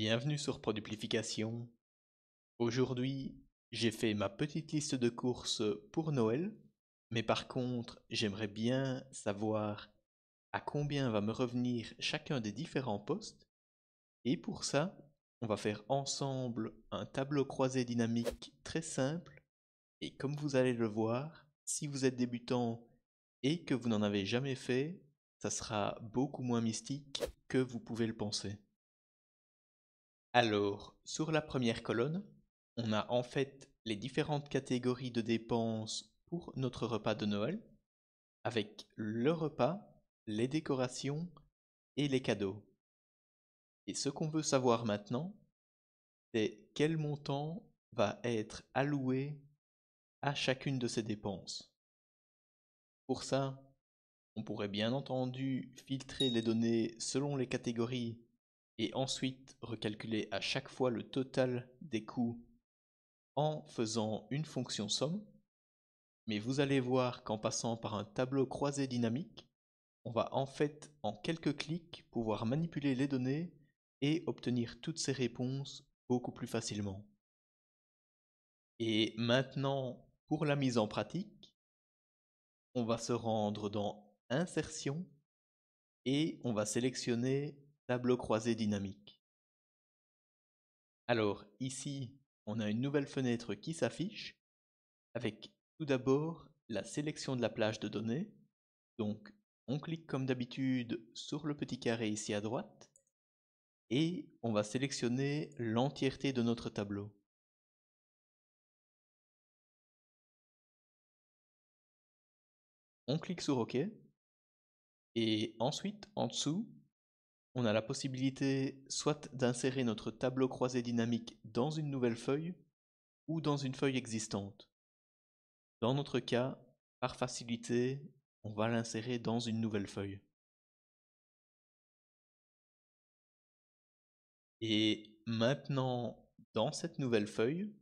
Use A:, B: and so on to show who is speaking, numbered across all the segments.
A: Bienvenue sur Produplification. Aujourd'hui, j'ai fait ma petite liste de courses pour Noël, mais par contre, j'aimerais bien savoir à combien va me revenir chacun des différents postes. Et pour ça, on va faire ensemble un tableau croisé dynamique très simple. Et comme vous allez le voir, si vous êtes débutant et que vous n'en avez jamais fait, ça sera beaucoup moins mystique que vous pouvez le penser. Alors, sur la première colonne, on a en fait les différentes catégories de dépenses pour notre repas de Noël, avec le repas, les décorations et les cadeaux. Et ce qu'on veut savoir maintenant, c'est quel montant va être alloué à chacune de ces dépenses. Pour ça, on pourrait bien entendu filtrer les données selon les catégories et ensuite recalculer à chaque fois le total des coûts en faisant une fonction somme. Mais vous allez voir qu'en passant par un tableau croisé dynamique, on va en fait en quelques clics pouvoir manipuler les données et obtenir toutes ces réponses beaucoup plus facilement. Et maintenant, pour la mise en pratique, on va se rendre dans Insertion et on va sélectionner Tableau croisé dynamique. Alors ici, on a une nouvelle fenêtre qui s'affiche avec tout d'abord la sélection de la plage de données. Donc on clique comme d'habitude sur le petit carré ici à droite et on va
B: sélectionner l'entièreté de notre tableau. On clique sur OK et ensuite en dessous on a la possibilité soit
A: d'insérer notre tableau croisé dynamique dans une nouvelle feuille ou dans une feuille existante.
B: Dans notre cas, par facilité, on va l'insérer dans une nouvelle feuille. Et maintenant, dans cette nouvelle feuille,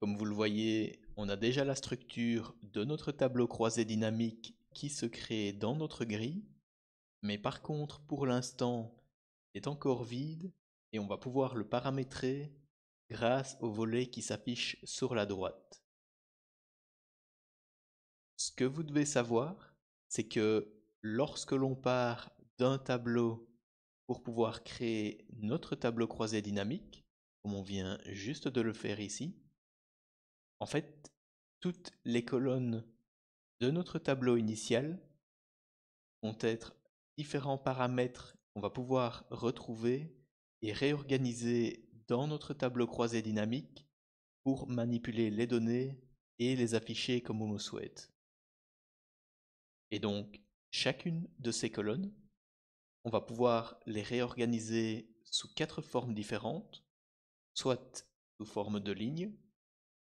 B: comme vous le voyez,
A: on a déjà la structure de notre tableau croisé dynamique qui se crée dans notre grille. Mais par contre, pour l'instant, est encore vide et on va pouvoir le paramétrer grâce au volet qui s'affiche sur la droite. Ce que vous devez savoir, c'est que lorsque l'on part d'un tableau pour pouvoir créer notre tableau croisé dynamique, comme on vient juste de le faire ici, en fait, toutes les colonnes de notre tableau initial vont être différents paramètres qu'on va pouvoir retrouver et réorganiser dans notre tableau croisé dynamique pour manipuler les données et les afficher comme on le souhaite. Et donc, chacune de ces colonnes, on va pouvoir les réorganiser sous quatre formes différentes, soit sous forme de lignes,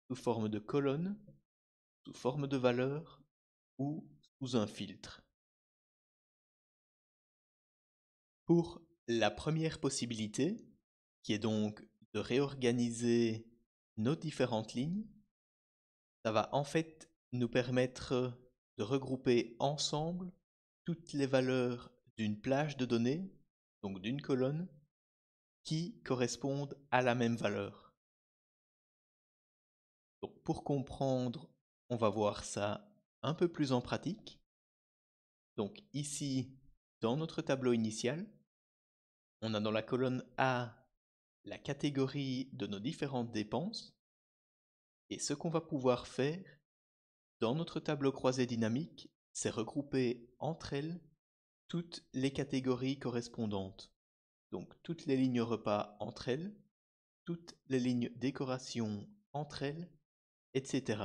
A: sous forme de
B: colonnes, sous forme de valeurs ou sous un filtre. Pour la première possibilité,
A: qui est donc de réorganiser nos différentes lignes, ça va en fait nous permettre de regrouper ensemble toutes les valeurs d'une plage de données, donc d'une colonne, qui correspondent à la même valeur. pour comprendre, on va voir ça un peu plus en pratique. Donc ici, dans notre tableau initial, on a dans la colonne A la catégorie de nos différentes dépenses et ce qu'on va pouvoir faire dans notre tableau croisé dynamique, c'est regrouper entre elles toutes les catégories correspondantes. Donc toutes les lignes repas
B: entre elles, toutes les lignes décoration entre elles, etc.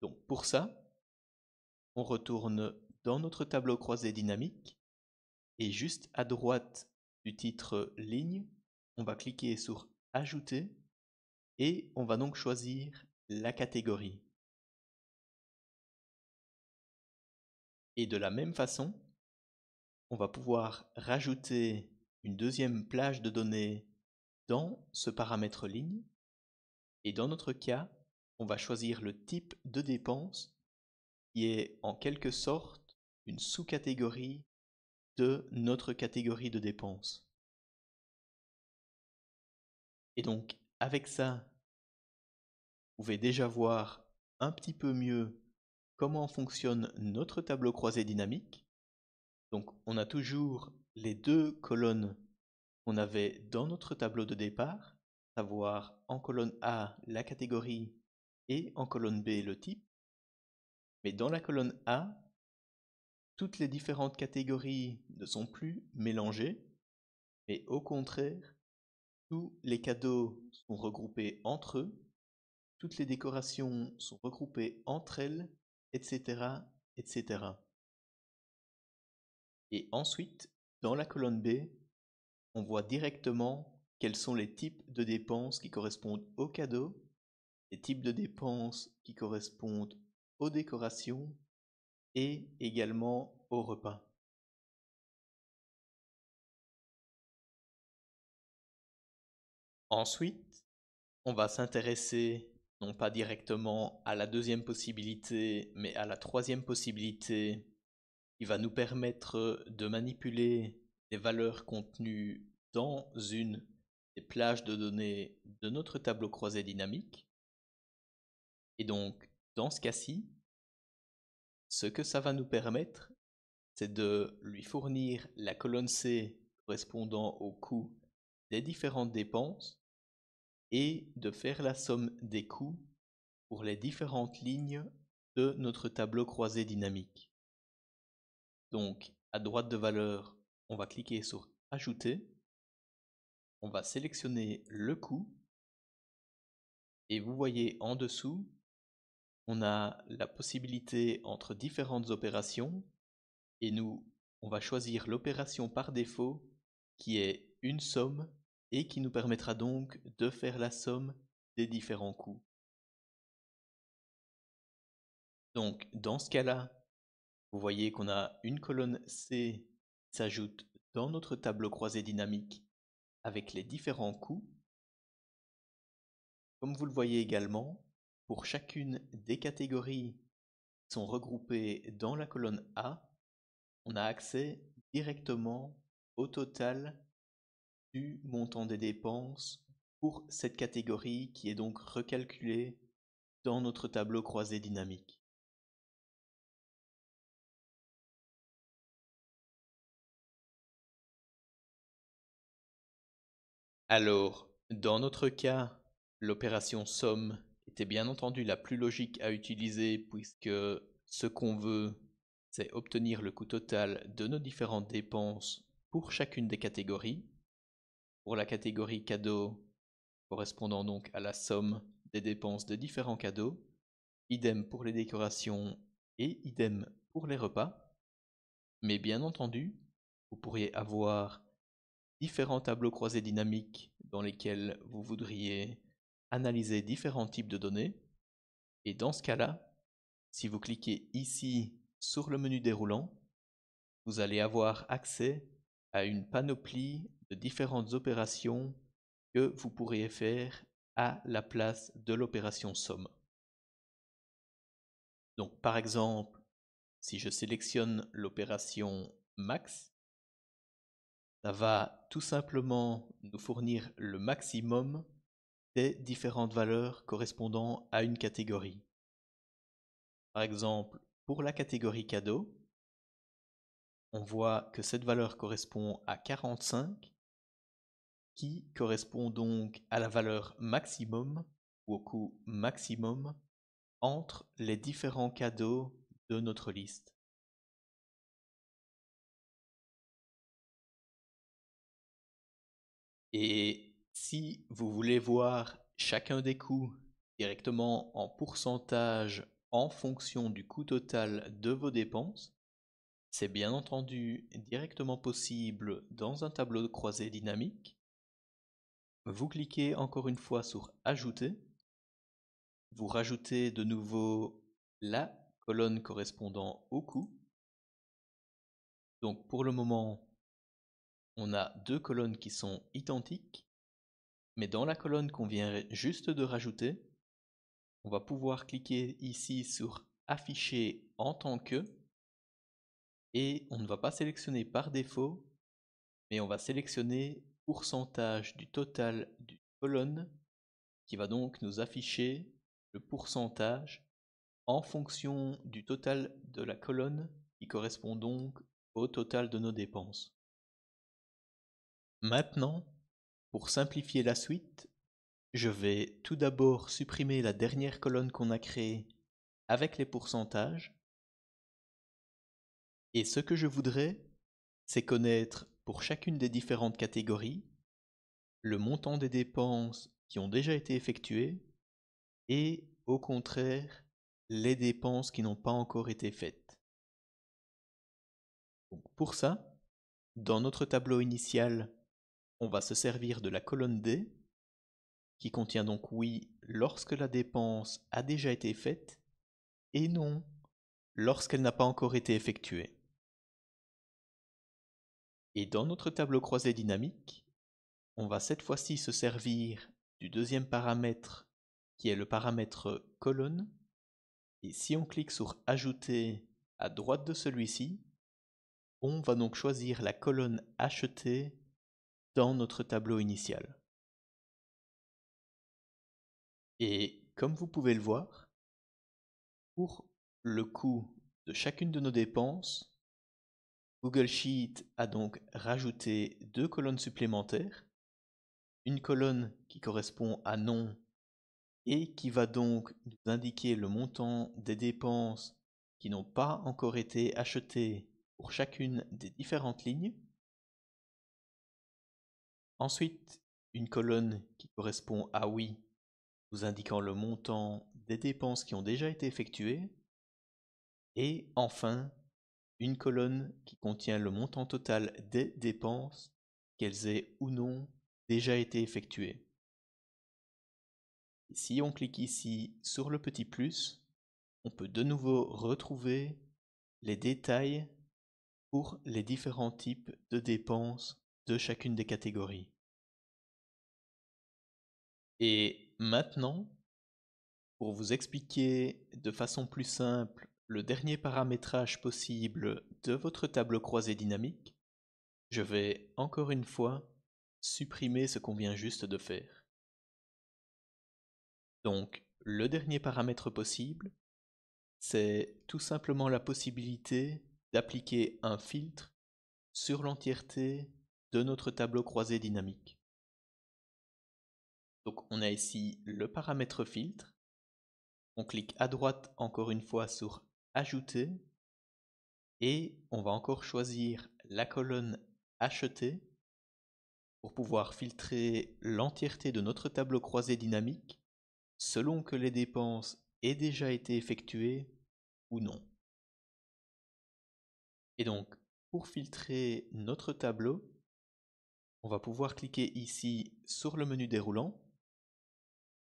B: Donc pour ça,
A: on retourne dans notre tableau croisé dynamique et juste à droite du titre ligne, on va cliquer sur Ajouter
B: et on va donc choisir la catégorie. Et de la même façon, on va pouvoir rajouter
A: une deuxième plage de données dans ce paramètre ligne. Et dans notre cas, on va choisir le type de dépense qui est en quelque sorte une sous-catégorie notre catégorie de
B: dépenses. Et donc, avec ça, vous pouvez déjà voir un petit peu mieux comment
A: fonctionne notre tableau croisé dynamique. Donc, on a toujours les deux colonnes qu'on avait dans notre tableau de départ, savoir en colonne A la catégorie et en colonne B le type. Mais dans la colonne A, toutes les différentes catégories ne sont plus mélangées, mais au contraire, tous les cadeaux sont regroupés entre eux, toutes les décorations sont regroupées entre elles, etc. etc. Et ensuite, dans la colonne B, on voit directement quels sont les types de dépenses qui correspondent aux cadeaux, les types de dépenses qui correspondent aux décorations
B: et également au repas. Ensuite, on va
A: s'intéresser non pas directement à la deuxième possibilité, mais à la troisième possibilité qui va nous permettre de manipuler les valeurs contenues dans une des plages de données de notre tableau croisé dynamique. Et donc, dans ce cas-ci, ce que ça va nous permettre, c'est de lui fournir la colonne C correspondant au coût des différentes dépenses et de faire la somme des coûts pour les différentes lignes de notre tableau croisé dynamique. Donc, à droite de valeur, on va cliquer sur Ajouter. On va sélectionner le coût. Et vous voyez en dessous on a la possibilité entre différentes opérations et nous, on va choisir l'opération par défaut qui est une somme et qui nous permettra donc de faire la somme des différents coûts. Donc dans ce cas-là, vous voyez qu'on a une colonne C qui s'ajoute dans notre tableau croisé dynamique avec les différents coûts. Comme vous le voyez également, pour chacune des catégories qui sont regroupées dans la colonne A, on a accès directement au total du montant des dépenses pour cette catégorie qui est
B: donc recalculée dans notre tableau croisé dynamique. Alors, dans notre cas, l'opération
A: somme bien entendu la plus logique à utiliser puisque ce qu'on veut, c'est obtenir le coût total de nos différentes dépenses pour chacune des catégories. Pour la catégorie cadeau, correspondant donc à la somme des dépenses des différents cadeaux, idem pour les décorations et idem pour les repas. Mais bien entendu, vous pourriez avoir différents tableaux croisés dynamiques dans lesquels vous voudriez analyser différents types de données. Et dans ce cas-là, si vous cliquez ici sur le menu déroulant, vous allez avoir accès à une panoplie de différentes opérations que vous pourriez faire à la place de l'opération somme. Donc par exemple, si je sélectionne l'opération max, ça va tout simplement nous fournir le maximum des différentes valeurs correspondant à une catégorie. Par exemple, pour la catégorie cadeau, on voit que cette valeur correspond à 45, qui correspond donc à la valeur maximum
B: ou au coût maximum entre les différents cadeaux de notre liste. Et si vous voulez voir chacun des coûts
A: directement en pourcentage en fonction du coût total de vos dépenses, c'est bien entendu directement possible dans un tableau de croisée dynamique. Vous cliquez encore une fois sur Ajouter. Vous rajoutez de nouveau la colonne correspondant au coût. Donc pour le moment, on a deux colonnes qui sont identiques. Mais dans la colonne qu'on vient juste de rajouter, on va pouvoir cliquer ici sur afficher en tant que et on ne va pas sélectionner par défaut mais on va sélectionner pourcentage du total du colonne qui va donc nous afficher le pourcentage en fonction du total de la colonne qui correspond donc au total de nos dépenses. Maintenant, pour simplifier la suite, je vais tout d'abord supprimer la dernière colonne qu'on a créée avec les pourcentages. Et ce que je voudrais, c'est connaître pour chacune des différentes catégories le montant des dépenses qui ont déjà été effectuées et au contraire les dépenses qui n'ont pas encore été faites. pour ça, dans notre tableau initial, on va se servir de la colonne D, qui contient donc oui lorsque la dépense a déjà été faite, et non lorsqu'elle n'a pas encore été effectuée. Et dans notre tableau croisé dynamique, on va cette fois-ci se servir du deuxième paramètre qui est le paramètre colonne. Et si on clique sur Ajouter à droite de celui-ci, on va donc choisir la colonne Acheter
B: dans notre tableau initial. Et comme vous pouvez le voir, pour le coût de
A: chacune de nos dépenses, Google Sheet a donc rajouté deux colonnes supplémentaires, une colonne qui correspond à NON et qui va donc nous indiquer le montant des dépenses qui n'ont pas encore été achetées pour chacune des différentes lignes, Ensuite, une colonne qui correspond à oui, vous indiquant le montant des dépenses qui ont déjà été effectuées. Et enfin, une colonne qui contient le montant total des dépenses, qu'elles aient ou non déjà été effectuées. Si on clique ici sur le petit plus, on peut de nouveau retrouver les détails pour les différents types de dépenses de chacune des catégories.
B: Et maintenant,
A: pour vous expliquer de façon plus simple le dernier paramétrage possible de votre table croisée dynamique, je vais encore une fois supprimer ce qu'on vient juste de faire. Donc, le dernier paramètre possible, c'est tout simplement la possibilité d'appliquer un filtre sur l'entièreté de notre tableau croisé dynamique. Donc on a ici le paramètre filtre. On clique à droite encore une fois sur Ajouter et on va encore choisir la colonne Acheter pour pouvoir filtrer l'entièreté de notre tableau croisé dynamique selon que les dépenses aient déjà été effectuées ou non. Et donc, pour filtrer notre tableau, on va pouvoir cliquer ici sur le menu déroulant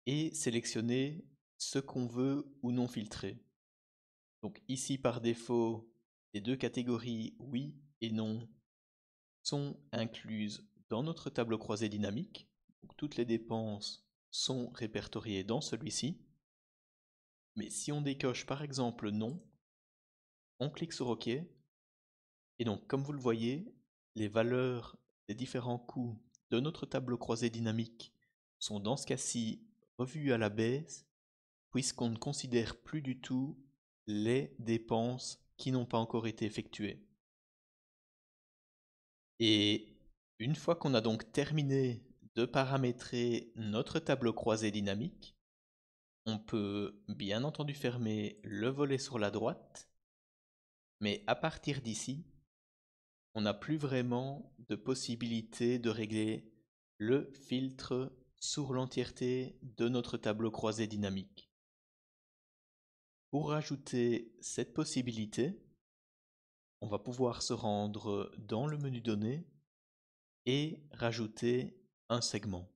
A: et sélectionner ce qu'on veut ou non filtrer. Donc ici par défaut, les deux catégories oui et non sont incluses dans notre tableau croisé dynamique. toutes les dépenses sont répertoriées dans celui-ci. Mais si on décoche par exemple non, on clique sur OK. Et donc comme vous le voyez, les valeurs différents coûts de notre tableau croisé dynamique sont dans ce cas-ci revus à la baisse puisqu'on ne considère plus du tout les dépenses qui n'ont pas encore été effectuées. Et une fois qu'on a donc terminé de paramétrer notre tableau croisé dynamique, on peut bien entendu fermer le volet sur la droite, mais à partir d'ici, on n'a plus vraiment de possibilité de régler le filtre sur l'entièreté de notre tableau croisé dynamique. Pour rajouter cette possibilité,
B: on va pouvoir se rendre dans le menu Données et rajouter un segment.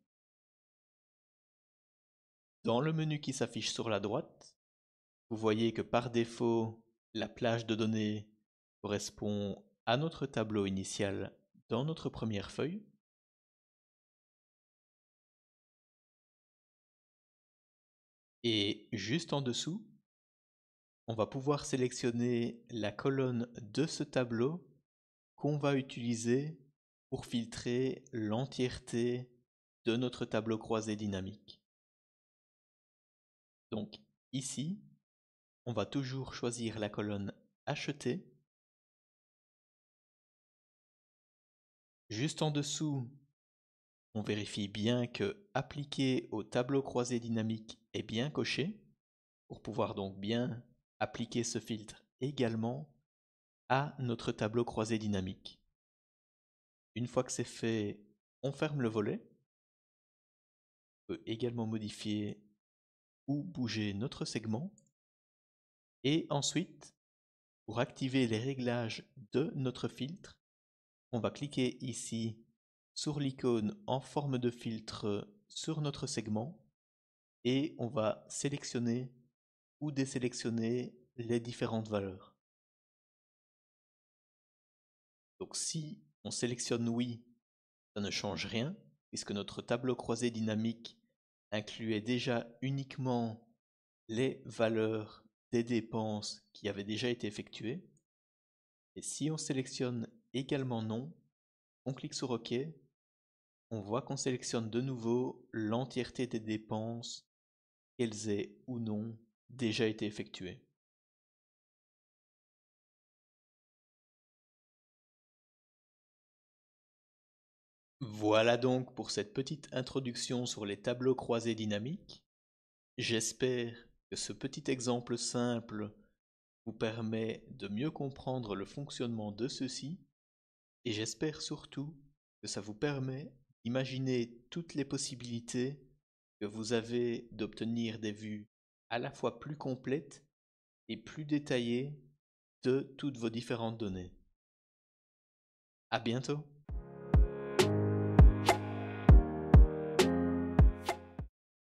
B: Dans
A: le menu qui s'affiche sur la droite, vous voyez que par défaut, la plage de
B: données correspond à notre tableau initial dans notre première feuille, et juste en dessous, on va pouvoir sélectionner
A: la colonne de ce tableau qu'on va utiliser pour filtrer l'entièreté de notre tableau croisé dynamique.
B: Donc ici, on va toujours choisir la colonne Acheter Juste en
A: dessous, on vérifie bien que appliquer au tableau croisé dynamique est bien coché pour pouvoir donc bien appliquer ce filtre également à notre tableau croisé dynamique. Une fois que c'est fait,
B: on ferme le volet. On peut également modifier ou bouger notre segment. Et ensuite, pour
A: activer les réglages de notre filtre, on va cliquer ici sur l'icône en forme de filtre sur notre segment et on va sélectionner ou désélectionner les différentes valeurs. Donc si on sélectionne oui, ça ne change rien puisque notre tableau croisé dynamique incluait déjà uniquement les valeurs des dépenses qui avaient déjà été effectuées. Et si on sélectionne Également non, on clique sur OK, on voit qu'on sélectionne de nouveau l'entièreté des dépenses,
B: qu'elles aient ou non déjà été effectuées. Voilà donc pour cette petite introduction sur les tableaux croisés dynamiques.
A: J'espère que ce petit exemple simple vous permet de mieux comprendre le fonctionnement de ceux-ci et j'espère surtout que ça vous permet d'imaginer toutes les possibilités que vous avez d'obtenir des vues à la fois plus complètes et plus détaillées de toutes vos différentes données. À bientôt!